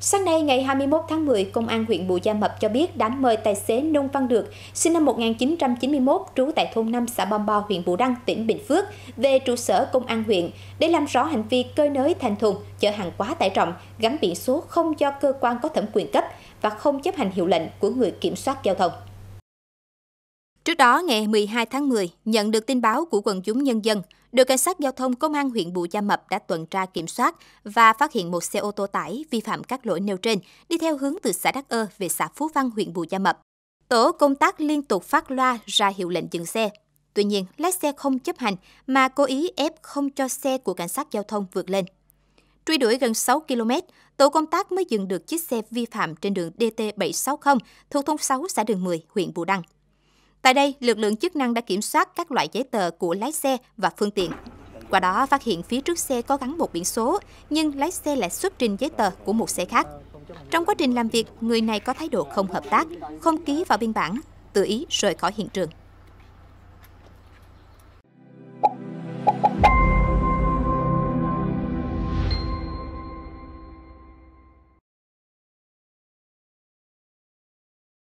Sáng nay ngày 21 tháng 10, Công an huyện Bù Gia Mập cho biết đã mời tài xế Nông Văn Được, sinh năm 1991, trú tại thôn 5 xã Bom Bao, huyện Bù Đăng, tỉnh Bình Phước, về trụ sở Công an huyện để làm rõ hành vi cơi nới thành thùng, chở hàng quá tải trọng, gắn biển số không cho cơ quan có thẩm quyền cấp và không chấp hành hiệu lệnh của người kiểm soát giao thông. Trước đó, ngày 12 tháng 10, nhận được tin báo của quần chúng nhân dân, đội cảnh sát giao thông công an huyện Bù Gia Mập đã tuần tra kiểm soát và phát hiện một xe ô tô tải vi phạm các lỗi nêu trên, đi theo hướng từ xã Đắc Ơ về xã Phú Văn, huyện Bù Gia Mập. Tổ công tác liên tục phát loa ra hiệu lệnh dừng xe. Tuy nhiên, lái xe không chấp hành mà cố ý ép không cho xe của cảnh sát giao thông vượt lên. Truy đuổi gần 6 km, tổ công tác mới dừng được chiếc xe vi phạm trên đường DT760 thuộc thôn 6 xã Đường 10, huyện Bù Đăng. Tại đây, lực lượng chức năng đã kiểm soát các loại giấy tờ của lái xe và phương tiện. Qua đó phát hiện phía trước xe có gắn một biển số, nhưng lái xe lại xuất trình giấy tờ của một xe khác. Trong quá trình làm việc, người này có thái độ không hợp tác, không ký vào biên bản, tự ý rời khỏi hiện trường.